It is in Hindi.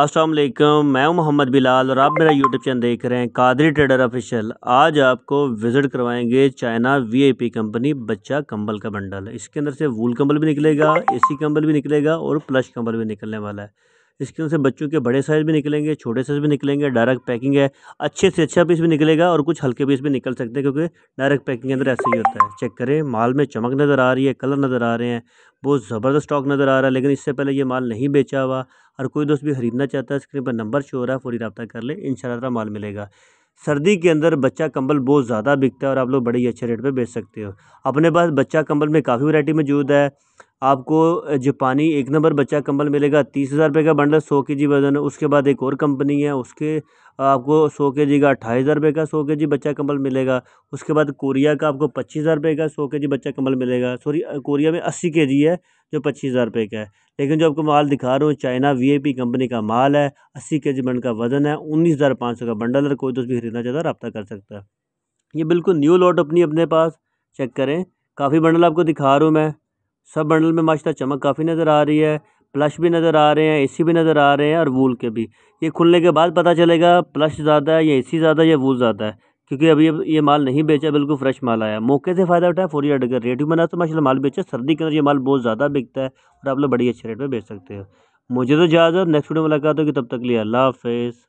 असलम मैं मोहम्मद बिलाल और आप मेरा यूट्यूब चैनल देख रहे हैं कादरी ट्रेडर ऑफिशियल आज आपको विज़िट करवाएंगे चाइना वीआईपी कंपनी बच्चा कंबल का बंडल इसके अंदर से वूल कंबल भी निकलेगा एसी कंबल भी निकलेगा और प्लश कंबल भी निकलने वाला है इसके से बच्चों के बड़े साइज़ भी निकलेंगे छोटे साइज़ भी निकलेंगे डायरेक्ट पैकिंग है अच्छे से अच्छा पीस भी निकलेगा और कुछ हल्के पीस भी निकल सकते हैं क्योंकि डायरेक्ट पैकिंग के अंदर ऐसे ही होता है चेक करें माल में चमक नज़र आ रही है कलर नज़र आ रहे हैं बहुत ज़बरदस्त स्टॉक नज़र आ रहा है लेकिन इससे पहले ये माल नहीं बेचा हुआ और कोई दोस्त भी खरीदना चाहता है स्क्रीन पर नंबर शो हो रहा है फौरी रब्ता कर ले इन माल मिलेगा सर्दी के अंदर बच्चा कंबल बहुत ज़्यादा बिकता है और आप लोग बड़े ही अच्छे रेट पे बेच सकते हो अपने पास बच्चा कंबल में काफ़ी वैरायटी मौजूद है आपको जापानी एक नंबर बच्चा कंबल मिलेगा तीस हज़ार रुपये का बंडल सौ के जी वजन उसके बाद एक और कंपनी है उसके आपको सौ के जी का अट्ठाईस हज़ार रुपये का सौ के जी बच्चा कंबल मिलेगा उसके बाद कोरिया का आपको पच्चीस हज़ार रुपये का सौ के जी बच्चा कंबल मिलेगा सॉरी कोरिया में अस्सी के जी है जो पच्चीस हज़ार रुपये का है लेकिन जो आपको माल दिखा रहा हूँ चाइना पी कंपनी का माल है अस्सी के जी बंडल का वजन है उन्नीस हज़ार पाँच सौ का बंडल है कोई दोस्त तो भी खरीदना चाहता है रब्ता कर सकता है ये बिल्कुल न्यू लॉट अपनी अपने पास चेक करें काफ़ी बंडल आपको दिखा रहा हूँ मैं सब बंडल में माशा चमक काफ़ी नज़र आ रही है प्लश भी नज़र आ रहे हैं ए_सी भी नज़र आ रहे हैं और वूल के भी ये खुलने के बाद पता चलेगा प्लश ज़्यादा है या ए_सी ज़्यादा है या वूल ज़्यादा है क्योंकि अभी ये माल नहीं बेचा बिल्कुल फ्रेश माल आया मौके से फ़ायदा उठाया फोर ईयर का रेट भी बना तो माशा माल बेचा सर्दी के अंदर ये माल बहुत ज़्यादा बिकता है और आप लोग बड़ी अच्छे रेट पर बेच सकते हो मुझे तो ज़्यादा नेक्स्ट वीडियो मुलाकात होगी तब तक लिए अल्लाह हाफिज़